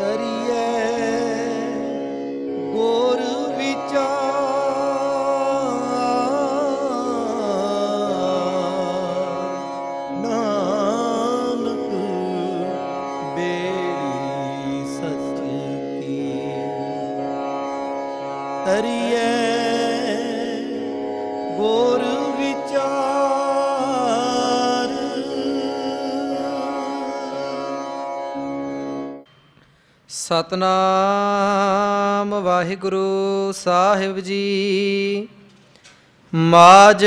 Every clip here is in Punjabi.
हरिया ਸਤਨਾਮ ਵਾਹਿਗੁਰੂ ਸਾਹਿਬ ਜੀ ਮਾਜ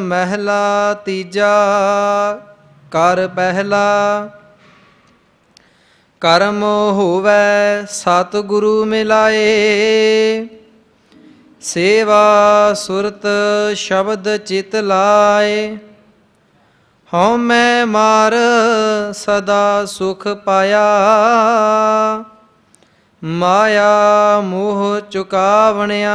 ਮਹਿਲਾ ਤੀਜਾ ਕਰ ਪਹਿਲਾ ਕਰਮ ਹੋਵੇ ਸਤ ਗੁਰੂ ਮਿਲਾਏ ਸੇਵਾ ਸੁਰਤ ਸ਼ਬਦ ਚਿਤ ਲਾਏ ਹਉ ਮੈਂ ਮਾਰ ਸਦਾ ਸੁਖ ਪਾਇਆ ਮਾਇਆ ਮੋਹ ਚੁਕਾਵਣਿਆ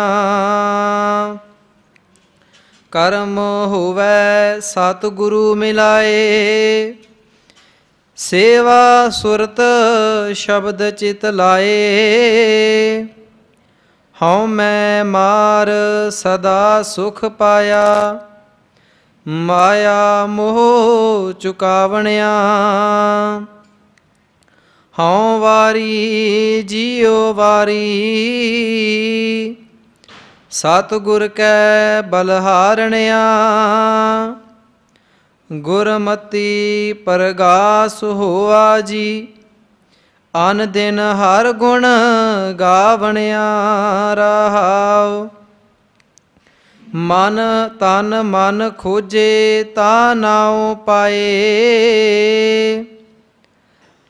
ਕਰਮ ਹੋਵੇ ਸਤ ਗੁਰੂ ਮਿਲਾਏ ਸੇਵਾ ਸੁਰਤ ਸ਼ਬਦ ਚਿਤ ਲਾਏ ਹਉ ਮੈਂ ਮਾਰ ਸਦਾ ਸੁਖ ਪਾਇਆ ਮਾਇਆ ਮੋਹ ਚੁਕਾਵਣਿਆ ਹਉ ਵਾਰੀ ਜਿਉ ਵਾਰੀ ਸਤ ਗੁਰ ਕੈ ਬਲਹਾਰਣਿਆ ਗੁਰਮਤੀ ਪਰਗਾਸ ਹੋਆ ਜੀ ਅਨ ਦਿਨ ਹਰ ਗੁਣ ਗਾਵਣਿਆ ਰਹਾਉ ਮਨ ਤਨ ਮਨ ਖੋਜੇ ਤਾ ਨਾਉ ਪਾਏ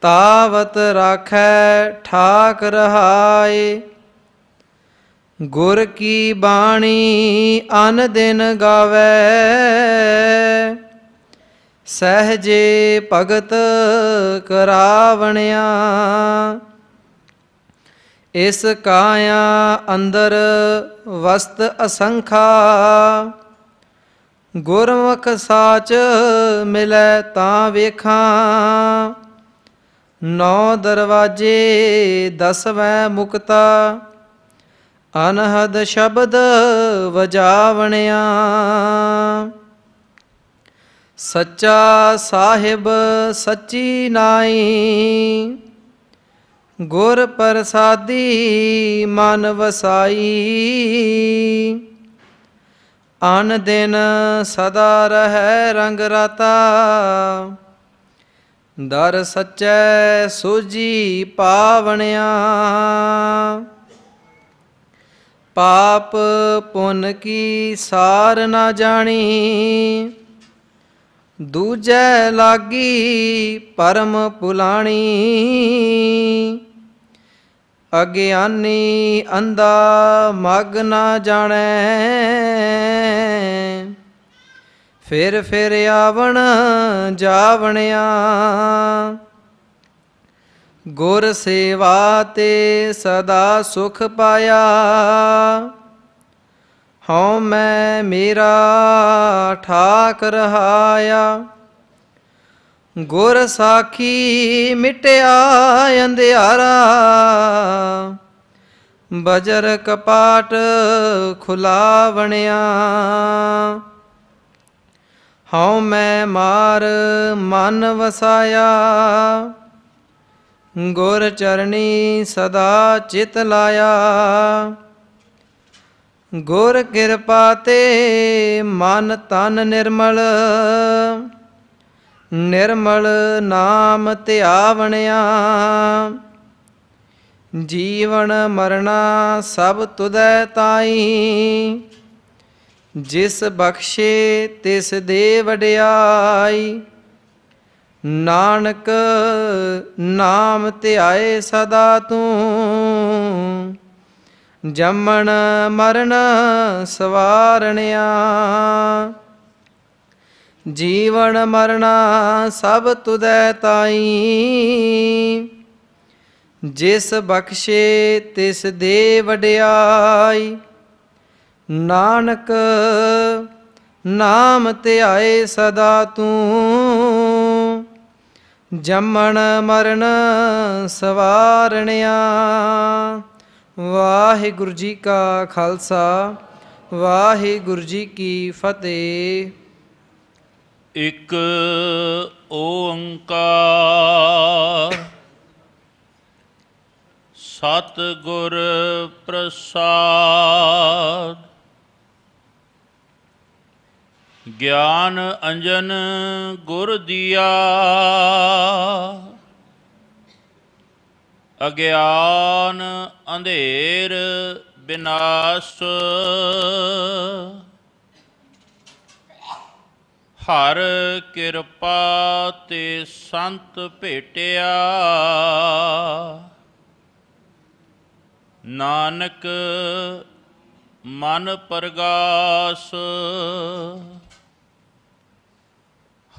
ਤਾਵਤ ਰਾਖੈ ਠਾਕ ਰਹਾਏ ਗੁਰ ਕੀ ਬਾਣੀ ਅਨ ਦਿਨ ਗਾਵੇ ਸਹਜੇ ਭਗਤ ਕਰਾਵਣਿਆ ਇਸ ਕਾਇਆ ਅੰਦਰ ਵਸਤ ਅਸੰਖਾ ਗੁਰਮੁਖ ਸਾਚ ਮਿਲੈ ਤਾਂ ਵੇਖਾਂ ਨੌ ਦਰਵਾਜੇ ਦਸਵੇਂ ਮੁਕਤਾ ਅਨਹਦ ਸ਼ਬਦ ਵਜਾਵਣਿਆ ਸੱਚਾ ਸਾਹਿਬ ਸੱਚੀ ਨਾਈ ਗੁਰ ਪ੍ਰਸਾਦੀ ਮਨ ਵਸਾਈ ਅਨ ਦਿਨ ਸਦਾ ਰਹੈ ਰੰਗ ਰਤਾ ਦਰ ਸਚੈ ਸੋਜੀ ਪਾਵਣਿਆ ਪਾਪ ਪੁਨ ਕੀ ਸਾਰ ਨਾ ਜਾਣੀ ਦੂਜੈ ਲਾਗੀ ਪਰਮ ਪੁਲਾਣੀ ਅਗਿਆਨੀ ਅੰਦਾ ਮਗ ਨਾ ਜਾਣੈ ਫਿਰ ਫਿਰ ਆਵਣ ਜਾਵਣਿਆ ਗੁਰ ਸੇਵਾ ਤੇ ਸਦਾ ਸੁਖ ਪਾਇਆ ਹਉ ਮੈਂ ਮੇਰਾ ਠਾਕ ਰਹਾਇਆ ਗੁਰ ਸਾਖੀ ਮਿਟਿਆ ਅੰਧਿਆਰਾ ਬਜਰ ਕਪਾਟ ਖੁਲਾ ਬਣਿਆ ਹਉ ਮੈਂ ਮਾਰ ਮਨ ਵਸਾਇਆ ਗੁਰ ਚਰਣੀ ਸਦਾ ਚਿਤ ਲਾਇਆ ਗੁਰ ਕਿਰਪਾ ਤੇ ਮਨ ਤਨ ਨਿਰਮਲ ਨਿਰਮਲ ਨਾਮ ਧਿਆਵਣਿਆ ਜੀਵਨ ਮਰਨਾ ਸਭ ਤੁਦੈ ਤਾਈ ਜਿਸ ਬਖਸ਼ੇ ਤਿਸ ਦੇ ਵਡਿਆਈ ਨਾਨਕ ਨਾਮ ਧਿਆਏ ਸਦਾ ਤੂੰ ਜੰਮਣ ਮਰਨ ਸਵਾਰਣਿਆ ਜੀਵਨ ਮਰਨਾ ਸਭ ਤੁਦੈ ਤਾਈ ਜਿਸ ਬਖਸ਼ੇ ਤਿਸ ਦੇ ਵਡਿਆਈ ਨਾਨਕ ਨਾਮ ਧਿਆਏ ਸਦਾ ਤੂੰ ਜੰਮਣ ਮਰਨ ਸਵਾਰਣਿਆ ਵਾਹਿਗੁਰੂ ਜੀ ਕਾ ਖਾਲਸਾ ਵਾਹਿਗੁਰੂ ਜੀ ਕੀ ਫਤਿਹ ਇਕ ਓੰਕਾਰ ਸਤ ਗੁਰ ਪ੍ਰਸਾਦ ਗਿਆਨ ਅੰਜਨ ਗੁਰ ਦਿਆ ਅਗਿਆਨ ਅੰਧੇਰ ਬਿਨਾਸ਼ ਹਰ ਕਿਰਪਾ ਤੇ ਸੰਤ ਭੇਟਿਆ ਨਾਨਕ ਮਨ ਪਰਗਾਸ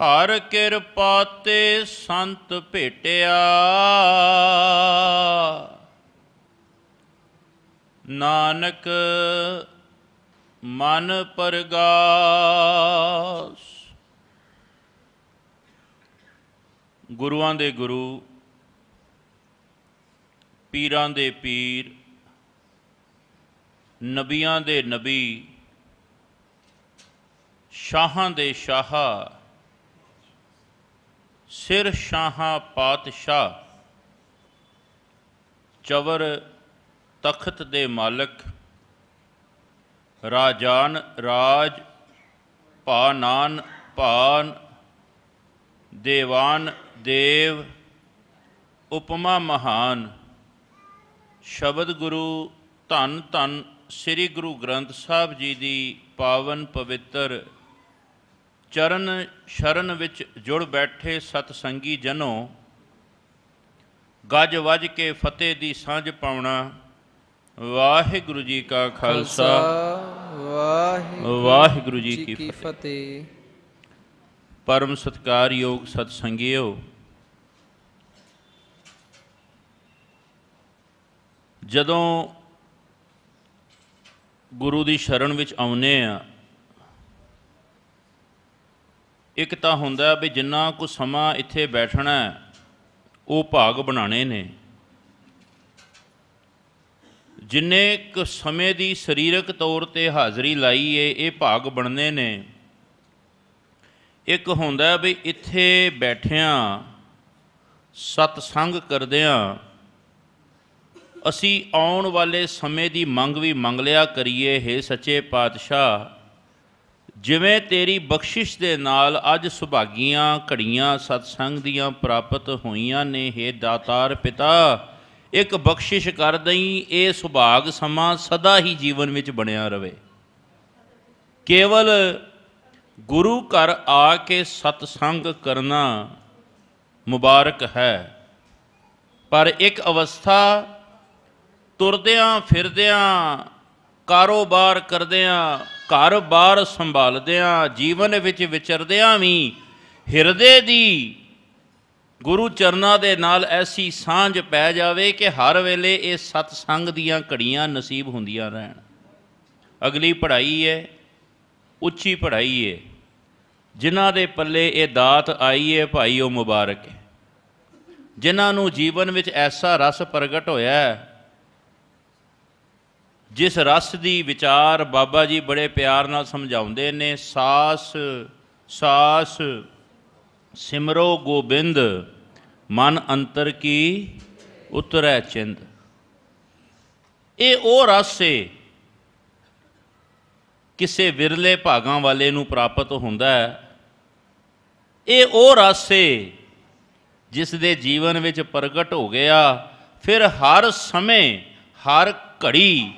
ਹਰ ਕਿਰਪਾ ਤੇ ਸੰਤ ਭੇਟਿਆ ਨਾਨਕ ਮਨ ਪਰਗਾਸ ਗੁਰੂਆਂ ਦੇ ਗੁਰੂ ਪੀਰਾਂ ਦੇ ਪੀਰ ਨਬੀਆਂ ਦੇ ਨਬੀ ਸ਼ਾਹਾਂ ਦੇ ਸ਼ਾਹ ਸਿਰ ਸ਼ਾਹਾਂ ਪਾਤਸ਼ਾਹ ਚਵਰ ਤਖਤ ਦੇ ਮਾਲਕ ਰਾਜਾਨ ਰਾਜ ਭਾਨਾਨ ਭਾਨ ਦੇਵਾਨ ਦੇਵ ਉਪਮਾ ਮਹਾਨ ਸ਼ਬਦ ਗੁਰੂ ਧੰਨ ਧੰਨ ਸ੍ਰੀ ਗੁਰੂ ਗ੍ਰੰਥ ਸਾਹਿਬ ਜੀ ਦੀ ਪਾਵਨ ਪਵਿੱਤਰ ਚਰਨ ਸ਼ਰਨ ਵਿੱਚ ਜੁੜ ਬੈਠੇ ਸਤ ਸੰਗੀ ਜਨੋ ਗੱਜ ਵੱਜ ਕੇ ਫਤਿਹ ਦੀ ਸਾਂਝ ਪਾਉਣਾ ਵਾਹਿਗੁਰੂ ਜੀ ਕਾ ਖਾਲਸਾ ਵਾਹਿਗੁਰੂ ਜੀ ਕੀ ਫਤਿਹ ਪਰਮ ਸਤਕਾਰਯੋਗ ਸਤ ਸੰਗਿਓ ਜਦੋਂ ਗੁਰੂ ਦੀ ਸ਼ਰਨ ਵਿੱਚ ਆਉਨੇ ਆ ਇੱਕ ਤਾਂ ਹੁੰਦਾ ਵੀ ਜਿੰਨਾ ਕੁ ਸਮਾਂ ਇੱਥੇ ਬੈਠਣਾ ਉਹ ਭਾਗ ਬਣਾਣੇ ਨੇ ਜਿੰਨੇ ਕੁ ਸਮੇਂ ਦੀ ਸਰੀਰਕ ਤੌਰ ਤੇ ਹਾਜ਼ਰੀ ਲਾਈ ਏ ਇਹ ਭਾਗ ਬਣਨੇ ਨੇ ਇੱਕ ਹੁੰਦਾ ਵੀ ਇੱਥੇ ਬੈਠਿਆਂ ਸਤ ਸੰਗ ਕਰਦਿਆਂ ਅਸੀਂ ਆਉਣ ਵਾਲੇ ਸਮੇਂ ਦੀ ਮੰਗ ਵੀ ਮੰਗ ਲਿਆ ਕਰੀਏ हे ਸੱਚੇ ਪਾਤਸ਼ਾਹ ਜਿਵੇਂ ਤੇਰੀ ਬਖਸ਼ਿਸ਼ ਦੇ ਨਾਲ ਅੱਜ ਸੁਭਾਗੀਆਂ ਘੜੀਆਂ ਸਤਸੰਗ ਦੀਆਂ ਪ੍ਰਾਪਤ ਹੋਈਆਂ ਨੇ हे ਦਾਤਾਰ ਪਿਤਾ ਇੱਕ ਬਖਸ਼ਿਸ਼ ਕਰ ਦਈ ਇਹ ਸੁਭਾਗ ਸਮਾਂ ਸਦਾ ਹੀ ਜੀਵਨ ਵਿੱਚ ਬਣਿਆ ਰਵੇ ਕੇਵਲ ਗੁਰੂ ਘਰ ਆ ਕੇ ਸਤਸੰਗ ਕਰਨਾ ਮੁਬਾਰਕ ਹੈ ਪਰ ਇੱਕ ਅਵਸਥਾ ਤੁਰਦਿਆਂ ਫਿਰਦਿਆਂ ਕਾਰੋਬਾਰ ਕਰਦਿਆਂ ਘਰ-ਬਾਰ ਸੰਭਾਲਦਿਆਂ ਜੀਵਨ ਵਿੱਚ ਵਿਚਰਦਿਆਂ ਵੀ ਹਿਰਦੇ ਦੀ ਗੁਰੂ ਚਰਨਾਂ ਦੇ ਨਾਲ ਐਸੀ ਸਾਂਝ ਪੈ ਜਾਵੇ ਕਿ ਹਰ ਵੇਲੇ ਇਹ ਸਤ ਸੰਗ ਦੀਆਂ ਘੜੀਆਂ ਨਸੀਬ ਹੁੰਦੀਆਂ ਰਹਿਣ ਅਗਲੀ ਪੜ੍ਹਾਈ ਹੈ ਉੱਚੀ ਪੜ੍ਹਾਈ ਹੈ ਜਿਨ੍ਹਾਂ ਦੇ ਪੱਲੇ ਇਹ ਦਾਤ ਆਈ ਹੈ ਭਾਈ ਉਹ ਮੁਬਾਰਕ ਹੈ ਜਿਨ੍ਹਾਂ ਨੂੰ ਜੀਵਨ ਵਿੱਚ ਐਸਾ ਰਸ ਪ੍ਰਗਟ ਹੋਇਆ ਹੈ ਜਿਸ ਰਸ ਦੀ ਵਿਚਾਰ ਬਾਬਾ ਜੀ ਬੜੇ ਪਿਆਰ ਨਾਲ ਸਮਝਾਉਂਦੇ ਨੇ ਸਾਸ ਸਾਸ ਸਿਮਰੋ ਗੋਬਿੰਦ ਮਨ ਅੰਤਰ ਕੀ ਉਤਰੈ ਚਿੰਦ ਇਹ ਉਹ ਰਸ ਏ ਕਿਸੇ ਵਿਰਲੇ ਭਾਗਾਂ ਵਾਲੇ ਨੂੰ ਪ੍ਰਾਪਤ ਹੁੰਦਾ ਹੈ ਇਹ ਉਹ ਰਸ ਏ ਜਿਸ ਦੇ ਜੀਵਨ ਵਿੱਚ ਪ੍ਰਗਟ ਹੋ ਗਿਆ ਫਿਰ ਹਰ ਸਮੇਂ ਹਰ ਘੜੀ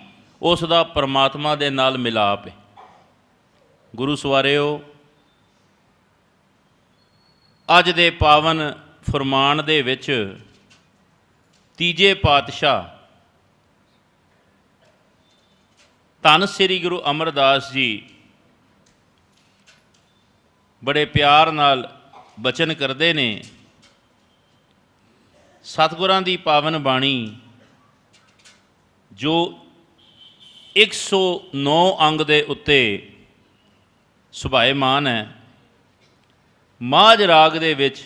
ਉਸ ਦਾ ਪਰਮਾਤਮਾ ਦੇ ਨਾਲ ਮਿਲਾਪ ਹੈ ਗੁਰੂ ਸਵਾਰਿਓ ਅੱਜ ਦੇ ਪਾਵਨ ਫਰਮਾਨ ਦੇ ਵਿੱਚ ਤੀਜੇ ਪਾਤਸ਼ਾਹ ਧੰਨ ਸ੍ਰੀ ਗੁਰੂ ਅਮਰਦਾਸ ਜੀ ਬੜੇ ਪਿਆਰ ਨਾਲ ਬਚਨ ਕਰਦੇ ਨੇ ਸਤਿਗੁਰਾਂ ਦੀ ਪਾਵਨ ਬਾਣੀ ਜੋ 109 ਅੰਗ ਦੇ ਉੱਤੇ ਸੁਭਾਏਮਾਨ ਹੈ ਮਾਜ ਰਾਗ ਦੇ ਵਿੱਚ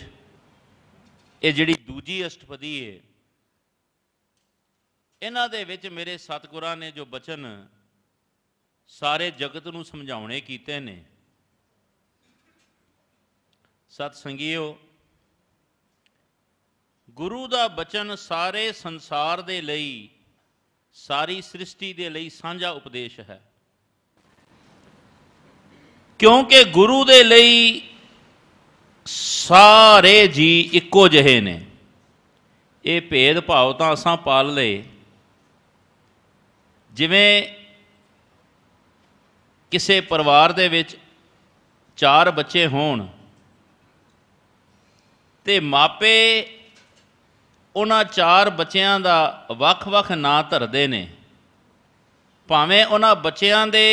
ਇਹ ਜਿਹੜੀ ਦੂਜੀ ਅਸ਼ਟਪਦੀ ਹੈ ਇਹਨਾਂ ਦੇ ਵਿੱਚ ਮੇਰੇ ਸਤਿਗੁਰਾਂ ਨੇ ਜੋ ਬਚਨ ਸਾਰੇ ਜਗਤ ਨੂੰ ਸਮਝਾਉਣੇ ਕੀਤੇ ਨੇ ਸਤ ਸੰਗੀਓ ਗੁਰੂ ਦਾ ਬਚਨ ਸਾਰੇ ਸੰਸਾਰ ਦੇ ਲਈ ਸਾਰੀ ਸ੍ਰਿਸ਼ਟੀ ਦੇ ਲਈ ਸਾਂਝਾ ਉਪਦੇਸ਼ ਹੈ ਕਿਉਂਕਿ ਗੁਰੂ ਦੇ ਲਈ ਸਾਰੇ ਜੀ ਇੱਕੋ ਜਿਹੇ ਨੇ ਇਹ ਭੇਦ ਭਾਵ ਤਾਂ ਅਸਾਂ ਪਾਲ ਲਏ ਜਿਵੇਂ ਕਿਸੇ ਪਰਿਵਾਰ ਦੇ ਵਿੱਚ ਚਾਰ ਬੱਚੇ ਹੋਣ ਤੇ ਮਾਪੇ ਉਹਨਾਂ ਚਾਰ ਬੱਚਿਆਂ ਦਾ ਵੱਖ-ਵੱਖ ਨਾਂ ਧਰਦੇ ਨੇ ਭਾਵੇਂ ਉਹਨਾਂ ਬੱਚਿਆਂ ਦੇ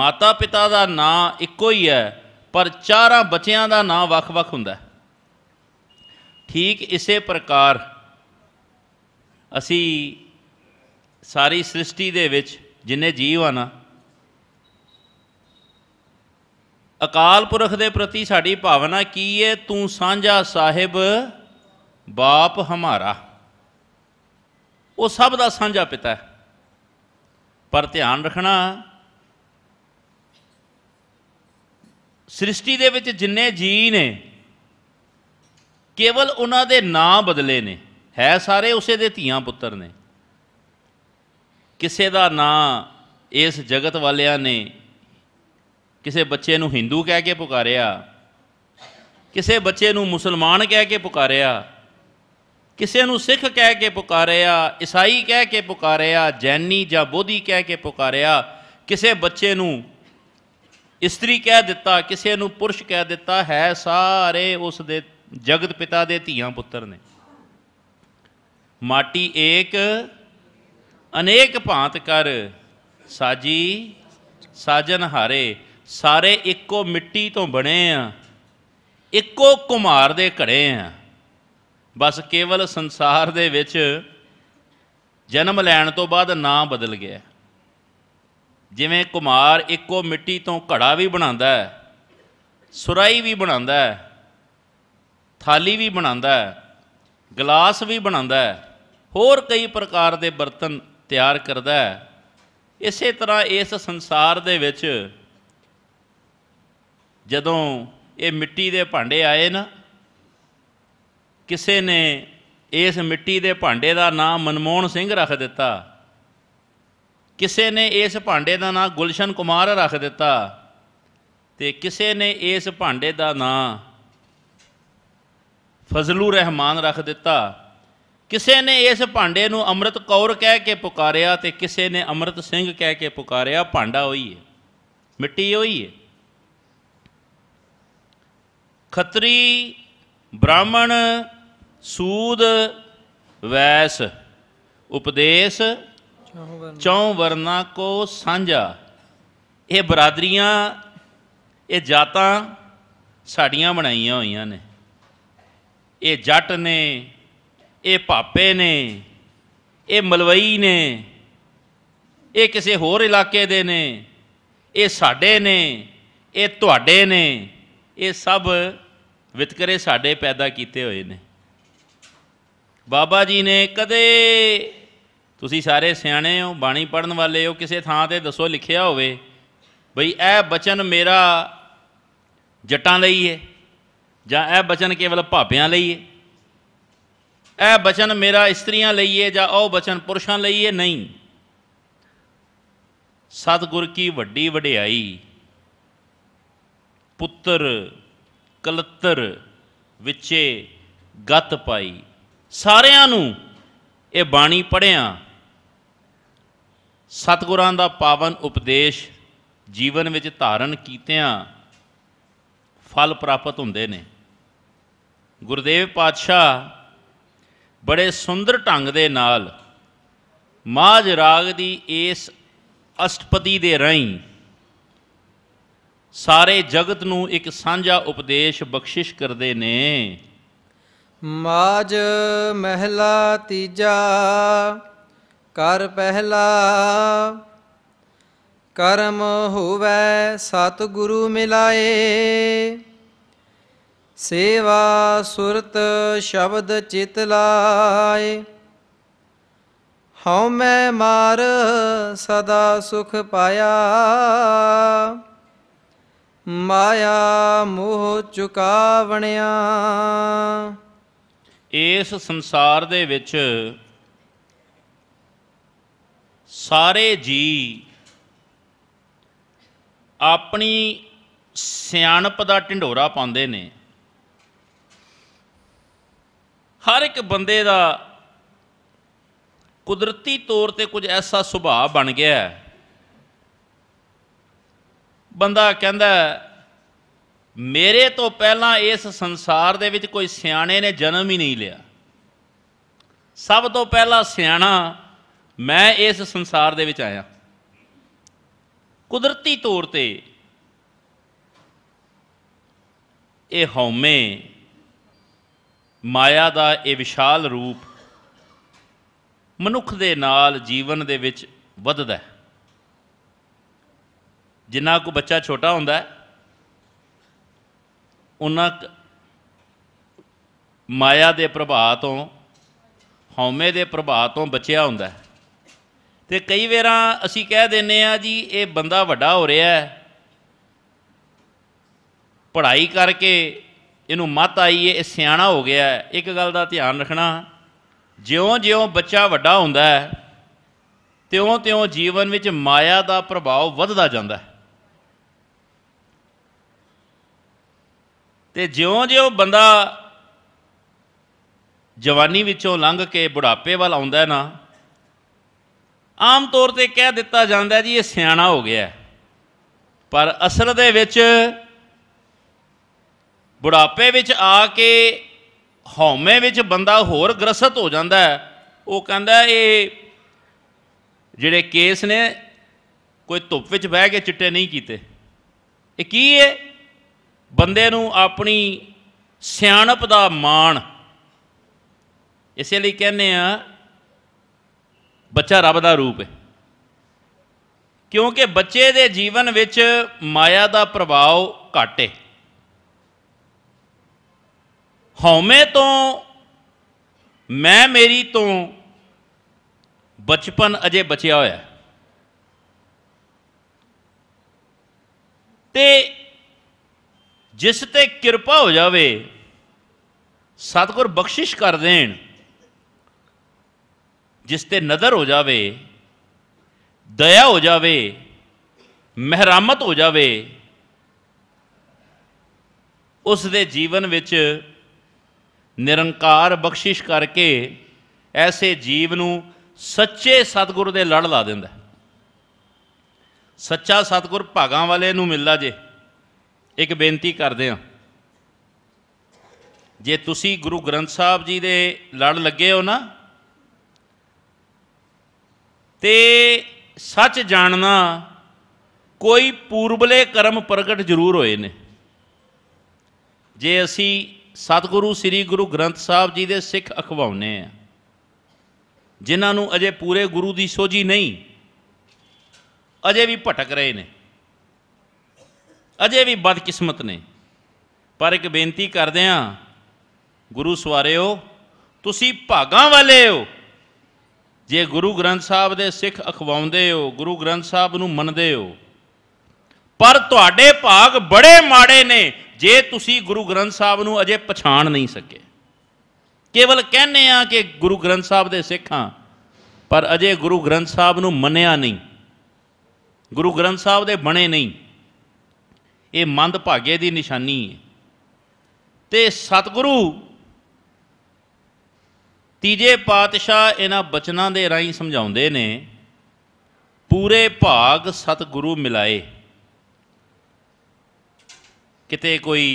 ਮਾਤਾ-ਪਿਤਾ ਦਾ ਨਾਂ ਇੱਕੋ ਹੀ ਹੈ ਪਰ ਚਾਰਾਂ ਬੱਚਿਆਂ ਦਾ ਨਾਂ ਵੱਖ-ਵੱਖ ਹੁੰਦਾ ਹੈ ਠੀਕ ਇਸੇ ਪ੍ਰਕਾਰ ਅਸੀਂ ਸਾਰੀ ਸ੍ਰਿਸ਼ਟੀ ਦੇ ਵਿੱਚ ਜਿੰਨੇ ਜੀਵ ਹਨ ਅਕਾਲ ਪੁਰਖ ਦੇ ਪ੍ਰਤੀ ਸਾਡੀ ਭਾਵਨਾ ਕੀ ਹੈ ਤੂੰ ਸਾਂਝਾ ਸਾਹਿਬ ਬਾਪ ਹਮਾਰਾ ਉਹ ਸਭ ਦਾ ਸਾਂਝਾ ਪਿਤਾ ਹੈ ਪਰ ਧਿਆਨ ਰੱਖਣਾ ਸ੍ਰਿਸ਼ਟੀ ਦੇ ਵਿੱਚ ਜਿੰਨੇ ਜੀ ਨੇ ਕੇਵਲ ਉਹਨਾਂ ਦੇ ਨਾਂ ਬਦਲੇ ਨੇ ਹੈ ਸਾਰੇ ਉਸੇ ਦੇ ਧੀਆਂ ਪੁੱਤਰ ਨੇ ਕਿਸੇ ਦਾ ਨਾਂ ਇਸ ਜਗਤ ਵਾਲਿਆਂ ਨੇ ਕਿਸੇ ਬੱਚੇ ਨੂੰ ਹਿੰਦੂ ਕਹਿ ਕੇ ਪੁਕਾਰਿਆ ਕਿਸੇ ਬੱਚੇ ਨੂੰ ਮੁਸਲਮਾਨ ਕਹਿ ਕੇ ਪੁਕਾਰਿਆ ਕਿਸੇ ਨੂੰ ਸਿੱਖ ਕਹਿ ਕੇ ਪੁਕਾਰਿਆ ਈਸਾਈ ਕਹਿ ਕੇ ਪੁਕਾਰਿਆ ਜੈਨੀ ਜਾਂ ਬੋਧੀ ਕਹਿ ਕੇ ਪੁਕਾਰਿਆ ਕਿਸੇ ਬੱਚੇ ਨੂੰ ਇਸਤਰੀ ਕਹਿ ਦਿੱਤਾ ਕਿਸੇ ਨੂੰ ਪੁਰਸ਼ ਕਹਿ ਦਿੱਤਾ ਹੈ ਸਾਰੇ ਉਸ ਦੇ ਜਗਤ ਪਿਤਾ ਦੇ ਧੀਆਂ ਪੁੱਤਰ ਨੇ ਮਾਟੀ ਏਕ ਅਨੇਕ ਭਾਂਤ ਕਰ ਸਾਜੀ ਸਾਜਨ ਹਾਰੇ ਸਾਰੇ ਇੱਕੋ ਮਿੱਟੀ ਤੋਂ ਬਣੇ ਆ ਇੱਕੋ ਕੁਮਾਰ ਦੇ ਘੜੇ ਆ ਬਸ ਕੇਵਲ ਸੰਸਾਰ ਦੇ ਵਿੱਚ ਜਨਮ ਲੈਣ ਤੋਂ ਬਾਅਦ ਨਾਂ ਬਦਲ ਗਿਆ ਜਿਵੇਂ ਕੁਮਾਰ ਇੱਕੋ ਮਿੱਟੀ ਤੋਂ ਘੜਾ ਵੀ ਬਣਾਉਂਦਾ ਹੈ ਸੁਰਾਈ ਵੀ ਬਣਾਉਂਦਾ ਹੈ ਥਾਲੀ ਵੀ ਬਣਾਉਂਦਾ ਹੈ ਗਲਾਸ ਵੀ ਬਣਾਉਂਦਾ ਹੈ ਹੋਰ ਕਈ ਪ੍ਰਕਾਰ ਦੇ ਬਰਤਨ ਤਿਆਰ ਕਰਦਾ ਹੈ ਇਸੇ ਤਰ੍ਹਾਂ ਇਸ ਸੰਸਾਰ ਦੇ ਵਿੱਚ ਜਦੋਂ ਇਹ ਮਿੱਟੀ ਦੇ ਭਾਂਡੇ ਆਏ ਨਾ ਕਿਸੇ ਨੇ ਇਸ ਮਿੱਟੀ ਦੇ ਭਾਂਡੇ ਦਾ ਨਾਮ ਮਨਮੋਹਨ ਸਿੰਘ ਰੱਖ ਦਿੱਤਾ ਕਿਸੇ ਨੇ ਇਸ ਭਾਂਡੇ ਦਾ ਨਾਮ ਗੁਲਸ਼ਨ ਕੁਮਾਰ ਰੱਖ ਦਿੱਤਾ ਤੇ ਕਿਸੇ ਨੇ ਇਸ ਭਾਂਡੇ ਦਾ ਨਾਮ ਫਜ਼ਲੂ ਰਹਿਮਾਨ ਰੱਖ ਦਿੱਤਾ ਕਿਸੇ ਨੇ ਇਸ ਭਾਂਡੇ ਨੂੰ ਅੰਮ੍ਰਿਤ ਕੌਰ ਕਹਿ ਕੇ ਪੁਕਾਰਿਆ ਤੇ ਕਿਸੇ ਨੇ ਅੰਮ੍ਰਿਤ ਸਿੰਘ ਕਹਿ ਕੇ ਪੁਕਾਰਿਆ ਭਾਂਡਾ ਹੋਈ ਹੈ ਮਿੱਟੀ ਹੋਈ ਹੈ ਖੱਤਰੀ ਬ੍ਰਾਹਮਣ ਸੂਦ ਵੈਸ ਉਪਦੇਸ਼ ਚੌ ਵਰਨਾ ਕੋ ਸਾਂਝਾ ਇਹ ਬਰਾਦਰੀਆਂ ਇਹ ਜਾਤਾਂ ਸਾਡੀਆਂ ਬਣਾਈਆਂ ਹੋਈਆਂ ਨੇ ਇਹ ਜੱਟ ਨੇ ਇਹ ਭਾਪੇ ਨੇ ਇਹ ਮਲਵਈ ਨੇ ਇਹ ਕਿਸੇ ਹੋਰ ਇਲਾਕੇ ਦੇ ਨੇ ਇਹ ਸਾਡੇ ਨੇ ਇਹ ਤੁਹਾਡੇ ਨੇ ਇਹ ਸਭ ਵਿਤਕਰੇ ਸਾਡੇ ਪੈਦਾ ਕੀਤੇ ਹੋਏ ਨੇ ਬਾਬਾ ਜੀ ਨੇ ਕਦੇ ਤੁਸੀਂ ਸਾਰੇ ਸਿਆਣੇ ਹੋ ਬਾਣੀ ਪੜਨ ਵਾਲੇ ਹੋ ਕਿਸੇ ਥਾਂ ਤੇ ਦੱਸੋ ਲਿਖਿਆ ਹੋਵੇ ਬਈ ਇਹ ਬਚਨ ਮੇਰਾ ਜਟਾਂ ਲਈ ਹੈ ਜਾਂ ਇਹ ਬਚਨ ਕੇਵਲ ਭਾਪਿਆਂ ਲਈ ਹੈ ਇਹ ਬਚਨ ਮੇਰਾ ਇਸਤਰੀਆਂ ਲਈ ਹੈ ਜਾਂ ਉਹ ਬਚਨ ਪੁਰਸ਼ਾਂ ਲਈ ਹੈ ਨਹੀਂ ਸਤਗੁਰ ਕੀ ਵੱਡੀ ਵਡਿਆਈ ਪੁੱਤਰ ਕਲਤਰ ਵਿੱਚੇ ਗਤ ਪਾਈ ਸਾਰਿਆਂ ਨੂੰ ਇਹ ਬਾਣੀ ਪੜਿਆ ਸਤਿਗੁਰਾਂ ਦਾ ਪਾਵਨ ਉਪਦੇਸ਼ ਜੀਵਨ ਵਿੱਚ ਧਾਰਨ ਕੀਤਿਆਂ ਫਲ ਪ੍ਰਾਪਤ ਹੁੰਦੇ ਨੇ ਗੁਰਦੇਵ ਪਾਤਸ਼ਾਹ ਬੜੇ ਸੁੰਦਰ ਢੰਗ ਦੇ ਨਾਲ ਮਾਝ ਰਾਗ ਦੀ ਇਸ ਅਸ਼ਟਪਦੀ ਦੇ ਰਹੀਂ ਸਾਰੇ ਜਗਤ ਨੂੰ ਇੱਕ ਸਾਂਝਾ ਉਪਦੇਸ਼ ਬਖਸ਼ਿਸ਼ ਕਰਦੇ ਨੇ ਮਾਜ ਮਹਿਲਾ ਤੀਜਾ ਕਰ ਪਹਿਲਾ ਕਰਮ ਹੋਵੇ ਸਤ ਗੁਰੂ ਮਿਲਾਏ ਸੇਵਾ ਸੁਰਤ ਸ਼ਬਦ ਚਿਤ ਲਾਏ ਹਉ ਮੈਂ ਮਾਰ ਸਦਾ ਸੁਖ ਪਾਇਆ ਮਾਇਆ ਮੋਹ ਚੁਕਾਵਣਿਆ ਇਸ ਸੰਸਾਰ ਦੇ ਵਿੱਚ ਸਾਰੇ ਜੀ ਆਪਣੀ ਸਿਆਣਪ ਦਾ ਢਿੰਡੋਰਾ ਪਾਉਂਦੇ ਨੇ ਹਰ ਇੱਕ ਬੰਦੇ ਦਾ ਕੁਦਰਤੀ ਤੌਰ ਤੇ ਕੁਝ ਐਸਾ ਸੁਭਾਅ ਬਣ ਗਿਆ ਬੰਦਾ ਕਹਿੰਦਾ ਮੇਰੇ ਤੋਂ ਪਹਿਲਾਂ ਇਸ ਸੰਸਾਰ ਦੇ ਵਿੱਚ ਕੋਈ ਸਿਆਣੇ ਨੇ ਜਨਮ ਹੀ ਨਹੀਂ ਲਿਆ ਸਭ ਤੋਂ ਪਹਿਲਾਂ ਸਿਆਣਾ ਮੈਂ ਇਸ ਸੰਸਾਰ ਦੇ ਵਿੱਚ ਆਇਆ ਕੁਦਰਤੀ ਤੌਰ ਤੇ ਇਹ ਹਉਮੈ ਮਾਇਆ ਦਾ ਇਹ ਵਿਸ਼ਾਲ ਰੂਪ ਮਨੁੱਖ ਦੇ ਨਾਲ ਜੀਵਨ ਦੇ ਵਿੱਚ ਵੱਧਦਾ ਹੈ ਜਿੰਨਾ ਕੋ ਬੱਚਾ ਛੋਟਾ ਹੁੰਦਾ ਹੈ ਉਹਨਾਂ ਮਾਇਆ ਦੇ ਪ੍ਰਭਾਵ ਤੋਂ ਹਉਮੈ ਦੇ ਪ੍ਰਭਾਵ ਤੋਂ ਬਚਿਆ ਹੁੰਦਾ ਹੈ ਤੇ ਕਈ ਵਾਰਾਂ ਅਸੀਂ ਕਹਿ ਦਿੰਨੇ ਆ ਜੀ ਇਹ ਬੰਦਾ ਵੱਡਾ ਹੋ ਰਿਹਾ ਹੈ ਪੜ੍ਹਾਈ ਕਰਕੇ ਇਹਨੂੰ ਮਤ ਆਈ ਹੈ ਇਹ ਸਿਆਣਾ ਹੋ ਗਿਆ ਹੈ ਇੱਕ ਗੱਲ ਦਾ ਧਿਆਨ ਰੱਖਣਾ ਜਿਉਂ-ਜਿਉਂ ਬੱਚਾ ਵੱਡਾ ਹੁੰਦਾ ਹੈ ਤਿਉਂ-ਤਿਉਂ ਜੀਵਨ ਵਿੱਚ ਮਾਇਆ ਦਾ ਪ੍ਰਭਾਵ ਵੱਧਦਾ ਜਾਂਦਾ ਹੈ ਤੇ ਜਿਉਂ-ਜਿਉਂ ਬੰਦਾ ਜਵਾਨੀ ਵਿੱਚੋਂ ਲੰਘ ਕੇ ਬੁਢਾਪੇ ਵੱਲ ਆਉਂਦਾ ਨਾ ਆਮ ਤੌਰ ਤੇ ਕਹਿ ਦਿੱਤਾ ਜਾਂਦਾ ਜੀ ਇਹ ਸਿਆਣਾ ਹੋ ਗਿਆ ਪਰ ਅਸਲ ਦੇ ਵਿੱਚ ਬੁਢਾਪੇ ਵਿੱਚ ਆ ਕੇ ਹਉਮੈ ਵਿੱਚ ਬੰਦਾ ਹੋਰ ਗ੍ਰਸਤ ਹੋ ਜਾਂਦਾ ਉਹ ਕਹਿੰਦਾ ਇਹ ਜਿਹੜੇ ਕੇਸ ਨੇ ਕੋਈ ਧੁੱਪ ਵਿੱਚ ਬਹਿ ਕੇ ਚਿੱਟੇ ਨਹੀਂ ਕੀਤੇ ਇਹ ਕੀ ਹੈ ਬੰਦੇ ਨੂੰ ਆਪਣੀ ਸਿਆਣਪ ਦਾ ਮਾਣ ਇਸੇ ਲਈ ਕਹਿੰਦੇ ਆ ਬੱਚਾ ਰੱਬ ਦਾ ਰੂਪ ਹੈ ਕਿਉਂਕਿ ਬੱਚੇ ਦੇ ਜੀਵਨ ਵਿੱਚ ਮਾਇਆ ਦਾ ਪ੍ਰਭਾਵ ਘੱਟ ਹੈ ਹਉਮੈ ਤੋਂ ਮੈਂ ਮੇਰੀ ਤੋਂ ਬਚਪਨ ਅਜੇ ਬਚਿਆ ਹੋਇਆ ਤੇ ਜਿਸ ਤੇ ਕਿਰਪਾ ਹੋ ਜਾਵੇ ਸਤਗੁਰ ਬਖਸ਼ਿਸ਼ ਕਰ ਦੇਣ ਜਿਸ ਤੇ ਨਜ਼ਰ ਹੋ ਜਾਵੇ ਦਇਆ ਹੋ ਜਾਵੇ ਮਹਿਰਾਮਤ ਹੋ ਜਾਵੇ ਉਸ ਦੇ ਜੀਵਨ ਵਿੱਚ ਨਿਰੰਕਾਰ ਬਖਸ਼ਿਸ਼ ਕਰਕੇ ਐਸੇ ਜੀਵ ਨੂੰ ਸੱਚੇ ਸਤਗੁਰ ਦੇ ਲੜ ਲਾ ਦਿੰਦਾ ਸੱਚਾ ਸਤਗੁਰ ਭਾਗਾਂ ਵਾਲੇ ਨੂੰ ਮਿਲਦਾ ਜੇ ਇੱਕ ਬੇਨਤੀ ਕਰਦੇ ਹਾਂ ਜੇ ਤੁਸੀਂ ਗੁਰੂ ਗ੍ਰੰਥ ਸਾਹਿਬ ਜੀ ਦੇ ਲੜ ਲੱਗੇ ਹੋ ਨਾ ਤੇ ਸੱਚ ਜਾਣਨਾ ਕੋਈ ਪੂਰਬਲੇ ਕਰਮ ਪ੍ਰਗਟ ਜ਼ਰੂਰ ਹੋਏ ਨੇ ਜੇ ਅਸੀਂ ਸਤਿਗੁਰੂ ਸ੍ਰੀ ਗੁਰੂ ਗ੍ਰੰਥ ਸਾਹਿਬ ਜੀ ਦੇ ਸਿੱਖ ਅਖਵਾਉਨੇ ਆ ਜਿਨ੍ਹਾਂ ਨੂੰ ਅਜੇ ਪੂਰੇ ਗੁਰੂ ਦੀ ਸੋਝੀ ਨਹੀਂ ਅਜੇ ਵੀ ਭਟਕ ਰਹੇ ਨੇ ਅਜੇ ਵੀ ਬਦਕਿਸਮਤ ਨੇ ਪਰ ਇੱਕ ਬੇਨਤੀ ਕਰਦੇ ਆ ਗੁਰੂ ਸਵਾਰਿਓ ਤੁਸੀਂ ਭਾਗਾ ਵਾਲੇ ਹੋ ਜੇ ਗੁਰੂ ਗ੍ਰੰਥ ਸਾਹਿਬ ਦੇ ਸਿੱਖ ਅਖਵਾਉਂਦੇ ਹੋ ਗੁਰੂ ਗ੍ਰੰਥ ਸਾਹਿਬ ਨੂੰ ਮੰਨਦੇ ਹੋ ਪਰ ਤੁਹਾਡੇ ਭਾਗ ਬੜੇ ਮਾੜੇ ਨੇ ਜੇ ਤੁਸੀਂ ਗੁਰੂ ਗ੍ਰੰਥ ਸਾਹਿਬ ਨੂੰ ਅਜੇ ਪਛਾਣ ਨਹੀਂ ਸਕੇ ਕੇਵਲ ਕਹਿੰਨੇ ਆ ਕਿ ਗੁਰੂ ਗ੍ਰੰਥ ਸਾਹਿਬ ਦੇ ਸਿੱਖਾਂ ਪਰ ਅਜੇ ਗੁਰੂ ਗ੍ਰੰਥ ਸਾਹਿਬ ਨੂੰ ਮੰਨਿਆ ਨਹੀਂ ਗੁਰੂ ਗ੍ਰੰਥ ਸਾਹਿਬ ਦੇ ਬਣੇ ਨਹੀਂ ਇਹ ਮੰਦ ਭਾਗੇ ਦੀ ਨਿਸ਼ਾਨੀ ਹੈ ਤੇ ਸਤਿਗੁਰੂ ਤੀਜੇ ਪਾਤਸ਼ਾਹ ਇਹਨਾਂ ਬਚਨਾਂ ਦੇ ਰਾਹੀਂ ਸਮਝਾਉਂਦੇ ਨੇ ਪੂਰੇ ਭਾਗ ਸਤਿਗੁਰੂ ਮਿਲਾਏ ਕਿਤੇ ਕੋਈ